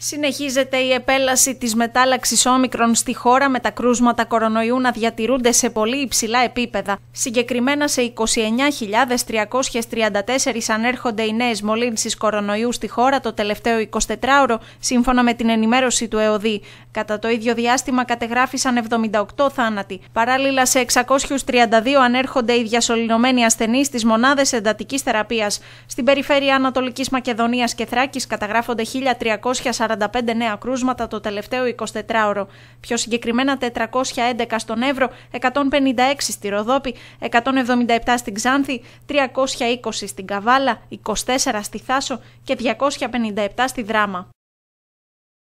Συνεχίζεται η επέλαση της μετάλλαξης όμικρων στη χώρα με τα κρούσματα κορονοϊού να διατηρούνται σε πολύ υψηλά επίπεδα. Συγκεκριμένα σε 29.334 ανέρχονται οι νέες μολύνσεις κορονοϊού στη χώρα το τελευταίο 24ωρο, σύμφωνα με την ενημέρωση του ΕΟΔΗ. Κατά το ίδιο διάστημα κατεγράφησαν 78 θάνατοι. Παράλληλα σε 632 ανέρχονται οι διασωληνωμένοι ασθενείς στις μονάδες εντατικής θεραπείας. Στην περιφέρεια Ανατολικής Μακεδονίας και Θράκης καταγράφονται 1.340 45 νέα κρούσματα το τελευταίο 24ωρο. Πιο συγκεκριμένα 411 στον Εύρο, 156 στη Ροδόπη, 177 στην Ξάνθη, 320 στην Καβάλα, 24 στη Θάσο και 257 στη Δράμα.